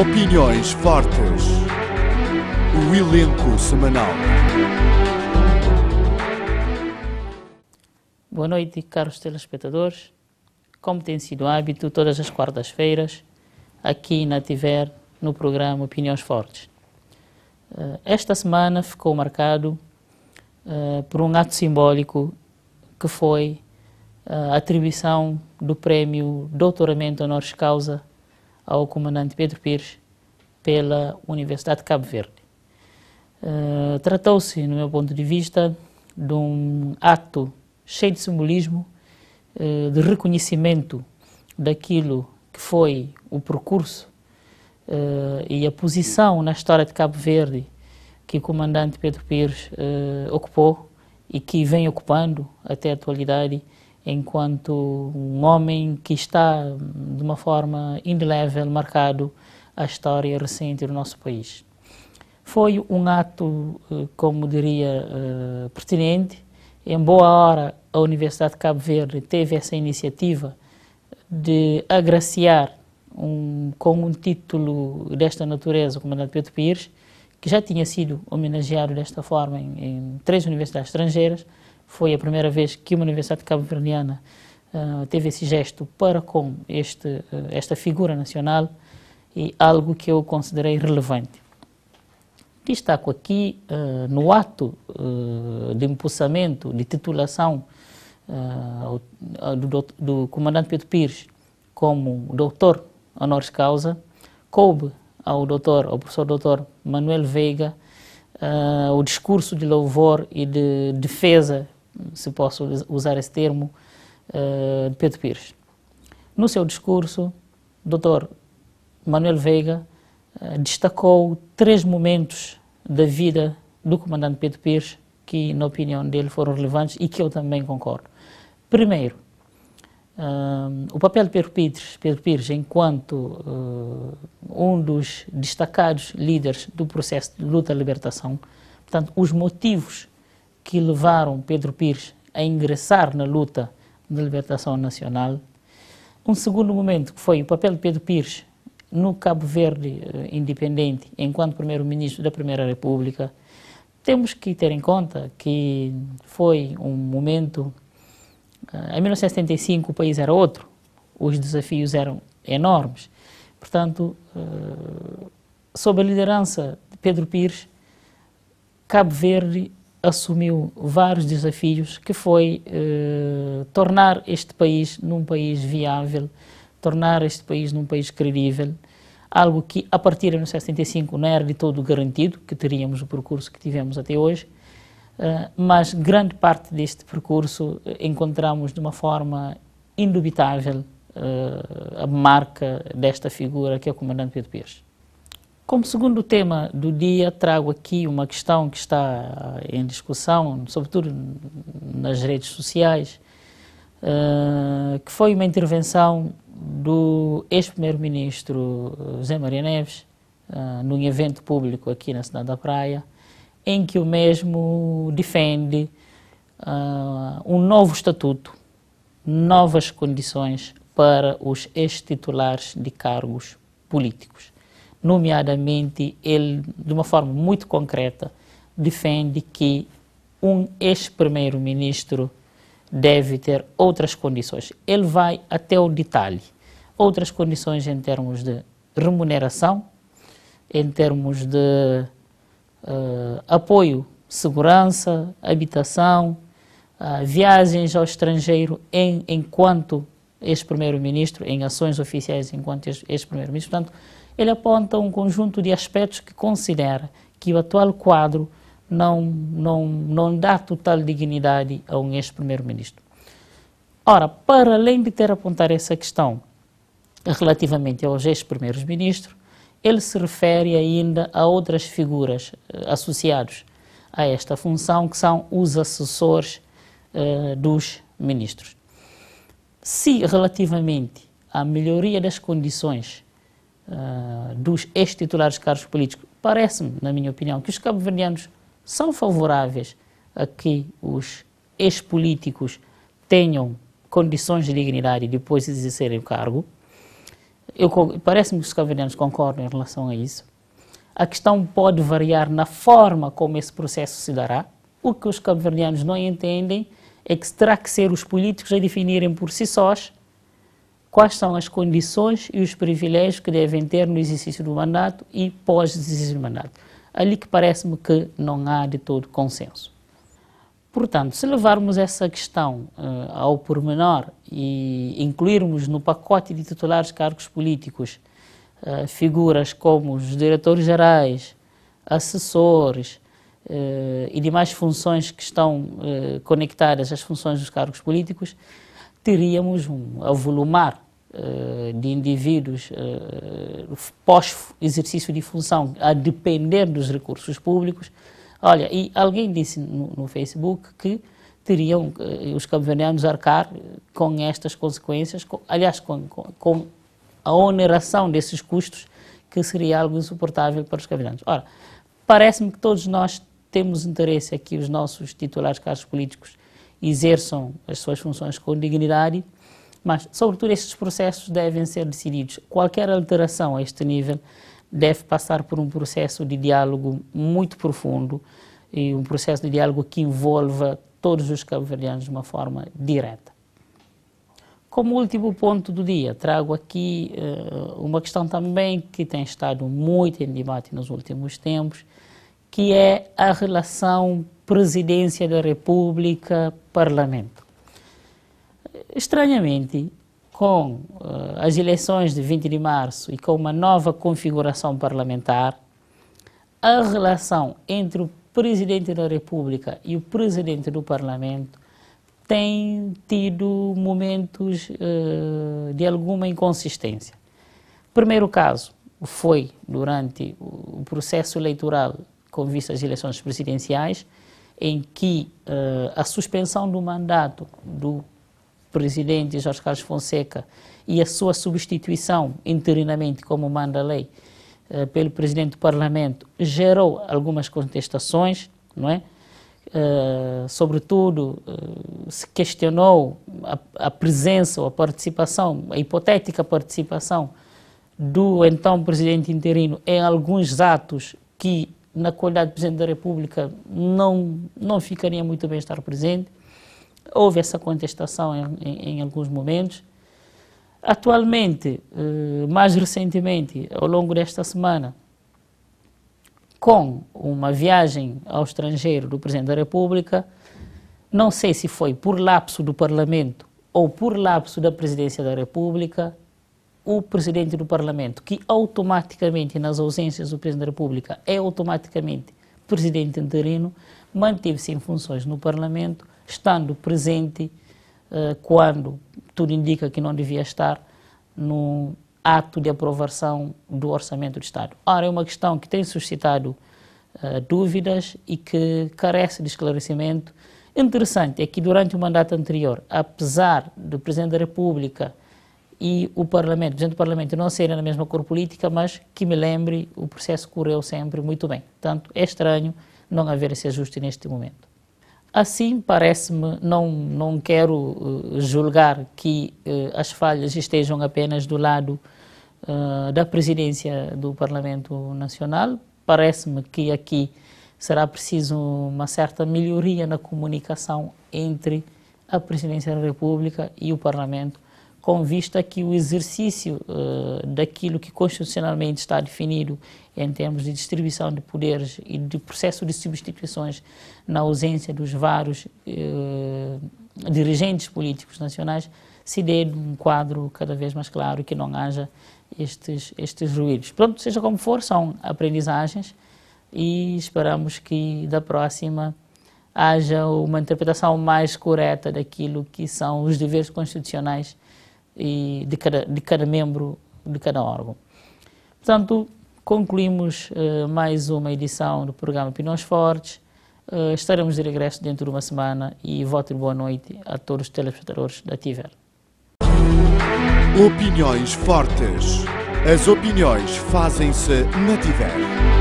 Opiniões fortes. O elenco semanal. Boa noite, caros telespectadores. Como tem sido hábito, todas as quartas-feiras, aqui na Tiver, no programa Opiniões Fortes. Eh, esta semana ficou marcado eh, por um ato simbólico que foi eh, a atribuição do prémio Doutoramento Honoris Causa ao comandante Pedro Pires pela Universidade de Cabo Verde. Uh, Tratou-se, no meu ponto de vista, de um ato cheio de simbolismo, uh, de reconhecimento daquilo que foi o percurso uh, e a posição na história de Cabo Verde que o comandante Pedro Pires ocupou e que vem ocupando até a atualidade enquanto um homem que está, de uma forma indelével, marcado a história recente do nosso país. Foi um ato, eh, como diria, eh, pertinente. Em boa hora, a Universidade de Cabo Verde teve essa iniciativa de agraciar um, com um título desta natureza, o comandante Pedro Pires, que já tinha sido homenageado desta forma em, em três universidades estrangeiras, foi a primeira vez que uma universidade cabo-verdiana uh, teve esse gesto para com este, uh, esta figura nacional e algo que eu considerei relevante. Destaco aqui, uh, no ato de empossamento, de titulação do, do, comandante Pedro Pires como doutor honoris causa, coube ao doutor, ao professor doutor Manuel Veiga, Uh, o discurso de louvor e de defesa se posso usar esse termo, eh, de Pedro Pires. No seu discurso, Dr. Manuel Veiga eh, destacou três momentos da vida do comandante Pedro Pires que, na opinião dele, foram relevantes e que eu também concordo. Primeiro, um, eh, o papel de Pedro Pires, Pedro Pires enquanto uh, um dos destacados líderes do processo de luta-libertação, portanto, os motivos que levaram Pedro Pires a ingressar na luta da libertação nacional. Um segundo momento que foi o papel de Pedro Pires no Cabo Verde eh, independente, enquanto primeiro-ministro da Primeira República. Temos que ter em conta que foi um momento. Eh, em 1975 o país era outro, os desafios eram enormes. Portanto, eh, sob a liderança de Pedro Pires, Cabo Verde assumiu vários desafios, que foi eh, tornar este país num país viável, tornar este país num país credível, algo que a partir de 1975 não era de todo garantido, que teríamos o percurso que tivemos até hoje, eh, mas grande parte deste percurso eh, encontramos de uma forma indubitável eh, a marca desta figura que é o comandante Pedro Pires. Como segundo tema do dia, trago aqui uma questão que está eh, em discussão, sobretudo nas redes sociais, eh, que foi uma intervenção do ex-primeiro-ministro eh, José Maria Neves num evento público aqui na cidade da Praia, em que o mesmo defende um novo estatuto, novas condições para os ex-titulares de cargos políticos. Nomeadamente, ele, de uma forma muito concreta, defende que um ex-primeiro-ministro deve ter outras condições. Ele vai até o detalhe. Outras condições em termos de remuneração, em termos de uh, apoio, segurança, habitação, uh, viagens ao estrangeiro em, enquanto ex-primeiro-ministro, em ações oficiais enquanto ex-primeiro-ministro. Portanto, ele aponta um conjunto de aspectos que considera que o atual quadro não, não, não dá total dignidade a um ex-primeiro-ministro. Ora, para além de ter apontado essa questão relativamente aos ex-primeiros-ministros, ele se refere ainda a outras figuras eh, associadas a esta função, que são os assessores eh, dos ministros. Se relativamente à melhoria das condições ah, dos ex-titulares cargos políticos, parece-me, na minha opinião, que os cabo-verdianos são favoráveis a que os ex-políticos tenham condições de dignidade depois de exercerem o cargo. Parece-me que os cabo-verdianos concordam em relação a isso. A questão pode variar na forma como esse processo se dará. O que os cabo-verdianos não entendem é que terá que ser os políticos a definirem por si sós quais são as condições e os privilégios que devem ter no exercício do mandato e pós-exercício do mandato. Ali que parece-me que não há de todo consenso. Portanto, se levarmos essa questão uh, ao pormenor e incluirmos no pacote de titulares de cargos políticos uh, figuras como os diretores gerais, assessores uh, e demais funções que estão conectadas às funções dos cargos políticos, teríamos um avolumar eh, de indivíduos eh, pós-exercício de função, a depender dos recursos públicos. Olha, e alguém disse no, no Facebook que teriam eh, os cabo-verdianos arcar com estas consequências, com, aliás, com, com, com, a oneração desses custos, que seria algo insuportável para os cabo-verdianos. Ora, parece-me que todos nós temos interesse aqui que os nossos titulares cargos políticos exerçam as suas funções com dignidade, mas, sobretudo, estes processos devem ser decididos. Qualquer alteração a este nível deve passar por um processo de diálogo muito profundo e um processo de diálogo que envolva todos os cabo-verdianos de uma forma direta. Como último ponto do dia, trago aqui uh, uma questão também que tem estado muito em debate nos últimos tempos, que é a relação presidência da República-parlamento estranhamente, com eh, as eleições de 20 de março e com uma nova configuração parlamentar, a relação entre o presidente da República e o presidente do Parlamento tem tido momentos uh, de alguma inconsistência. Primeiro caso foi durante o processo eleitoral com vista às eleições presidenciais, em que uh, a suspensão do mandato do presidente Jorge Carlos Fonseca e a sua substituição interinamente, como manda a lei, eh, pelo presidente do Parlamento, gerou algumas contestações, não é? Uh, sobretudo, uh, se questionou a, a, presença ou a participação, a hipotética participação do então presidente interino em alguns atos que, na qualidade de presidente da República, não, não ficaria muito bem estar presente. Houve essa contestação em, em, em alguns momentos. Atualmente, eh, mais recentemente, ao longo desta semana, com uma viagem ao estrangeiro do Presidente da República, não sei se foi por lapso do Parlamento ou por lapso da Presidência da República, o Presidente do Parlamento, que automaticamente, nas ausências do Presidente da República, é automaticamente Presidente interino, manteve-se em funções no Parlamento estando presente eh, quando tudo indica que não devia estar no ato de aprovação do Orçamento do Estado. Ora, é uma questão que tem suscitado eh, dúvidas e que carece de esclarecimento. Interessante é que durante o mandato anterior, apesar do Presidente da República e o Parlamento, o Presidente do Parlamento não serem na mesma cor política, mas que me lembre, o processo correu sempre muito bem. Portanto, é estranho não haver esse ajuste neste momento. Assim, parece-me, não, não quero uh, julgar que uh, as falhas estejam apenas do lado uh, da presidência do Parlamento Nacional. Parece-me que aqui será preciso uma certa melhoria na comunicação entre a presidência da República e o Parlamento com vista que o exercício uh, daquilo que constitucionalmente está definido em termos de distribuição de poderes e de processo de substituições na ausência dos vários uh, dirigentes políticos nacionais, se dê num quadro cada vez mais claro que não haja estes, estes ruídos. Portanto, seja como for, são aprendizagens e esperamos que da próxima haja uma interpretação mais correta daquilo que são os deveres constitucionais e de cada, de cada membro de cada órgão. Portanto, concluímos uh, mais uma edição do programa Pinões Fortes. Uh, estaremos de regresso dentro de uma semana e voto de boa noite a todos os telespectadores da TIVER. Opiniões Fortes. As opiniões fazem-se na TIVER.